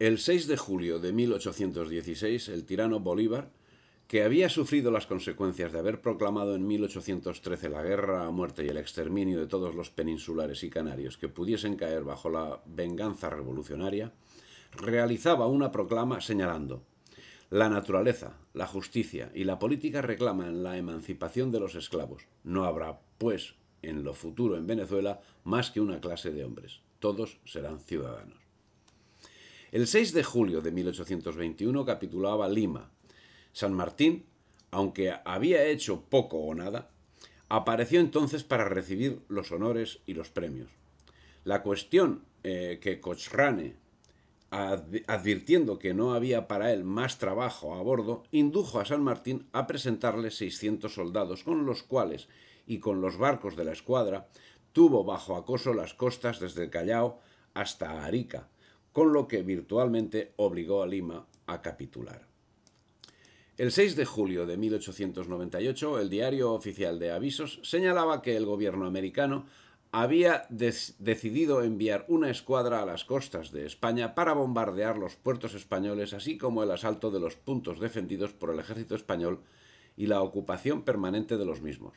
El 6 de julio de 1816, el tirano Bolívar, que había sufrido las consecuencias de haber proclamado en 1813 la guerra a muerte y el exterminio de todos los peninsulares y canarios que pudiesen caer bajo la venganza revolucionaria, realizaba una proclama señalando la naturaleza, la justicia y la política reclaman la emancipación de los esclavos. No habrá, pues, en lo futuro en Venezuela más que una clase de hombres. Todos serán ciudadanos. El 6 de julio de 1821 capitulaba Lima. San Martín, aunque había hecho poco o nada, apareció entonces para recibir los honores y los premios. La cuestión eh, que Cochrane, advirtiendo que no había para él más trabajo a bordo, indujo a San Martín a presentarle 600 soldados, con los cuales y con los barcos de la escuadra, tuvo bajo acoso las costas desde el Callao hasta Arica, con lo que virtualmente obligó a Lima a capitular. El 6 de julio de 1898, el diario oficial de avisos señalaba que el gobierno americano había decidido enviar una escuadra a las costas de España para bombardear los puertos españoles, así como el asalto de los puntos defendidos por el ejército español y la ocupación permanente de los mismos.